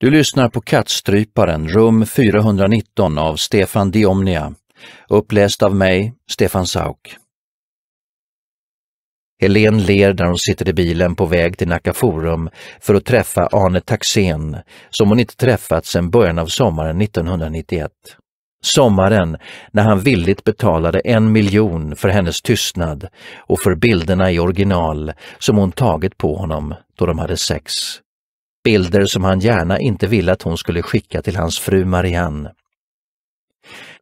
Du lyssnar på Kattstryparen, rum 419 av Stefan Diomnia, uppläst av mig, Stefan Sauk. Helen ler när hon sitter i bilen på väg till Nacka Forum för att träffa Arne Taxén, som hon inte träffat sedan början av sommaren 1991. Sommaren när han villigt betalade en miljon för hennes tystnad och för bilderna i original som hon tagit på honom då de hade sex bilder som han gärna inte ville att hon skulle skicka till hans fru Marianne.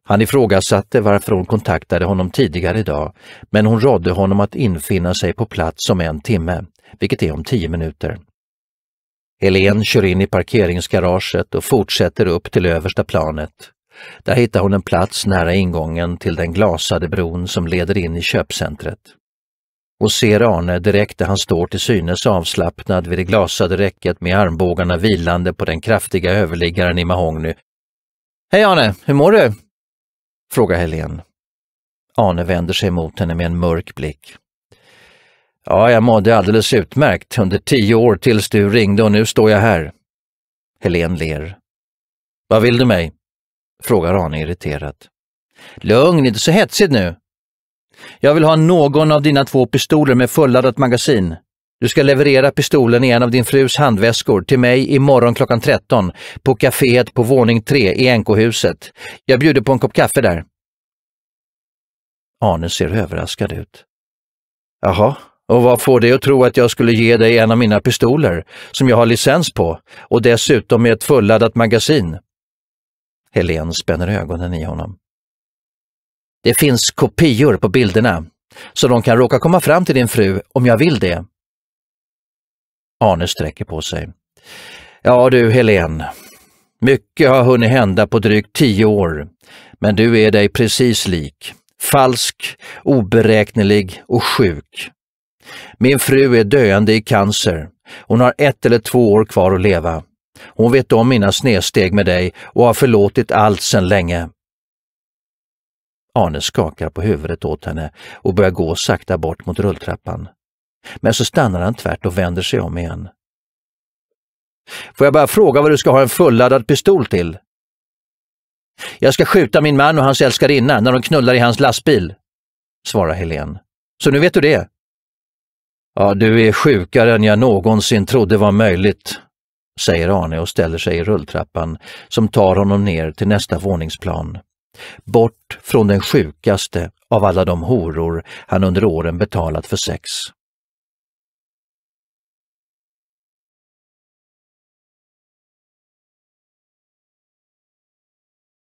Han ifrågasatte varför hon kontaktade honom tidigare idag, men hon rådde honom att infinna sig på plats om en timme, vilket är om tio minuter. Helen kör in i parkeringsgaraget och fortsätter upp till översta planet. Där hittar hon en plats nära ingången till den glasade bron som leder in i köpcentret och ser Arne direkt där han står till synes avslappnad vid det glasade räcket med armbågarna vilande på den kraftiga överliggaren i mahogny. Hej Arne, hur mår du? frågar Helene. Arne vänder sig mot henne med en mörk blick. Ja, jag mådde alldeles utmärkt under tio år tills du ringde och nu står jag här. Helen ler. Vad vill du mig? frågar Arne irriterat. Lugn, inte så hetsigt nu, jag vill ha någon av dina två pistoler med fulladdat magasin. Du ska leverera pistolen i en av din frus handväskor till mig imorgon klockan 13 på kaféet på våning 3 i NK-huset. Jag bjuder på en kopp kaffe där. Arne ser överraskad ut. Jaha, och vad får dig att tro att jag skulle ge dig en av mina pistoler, som jag har licens på, och dessutom med ett fulladdat magasin? Helen spänner ögonen i honom. Det finns kopior på bilderna, så de kan råka komma fram till din fru om jag vill det. Arne sträcker på sig. Ja du Helen, mycket har hunnit hända på drygt tio år, men du är dig precis lik. Falsk, oberäknelig och sjuk. Min fru är döende i cancer. Hon har ett eller två år kvar att leva. Hon vet om mina snedsteg med dig och har förlåtit allt sedan länge. Arne skakar på huvudet åt henne och börjar gå sakta bort mot rulltrappan. Men så stannar han tvärt och vänder sig om igen. Får jag bara fråga vad du ska ha en fulladdad pistol till? Jag ska skjuta min man och hans älskarinna när de knullar i hans lastbil, svarar Helen. Så nu vet du det. Ja, du är sjukare än jag någonsin trodde var möjligt, säger Arne och ställer sig i rulltrappan som tar honom ner till nästa våningsplan. Bort från den sjukaste av alla de horor han under åren betalat för sex.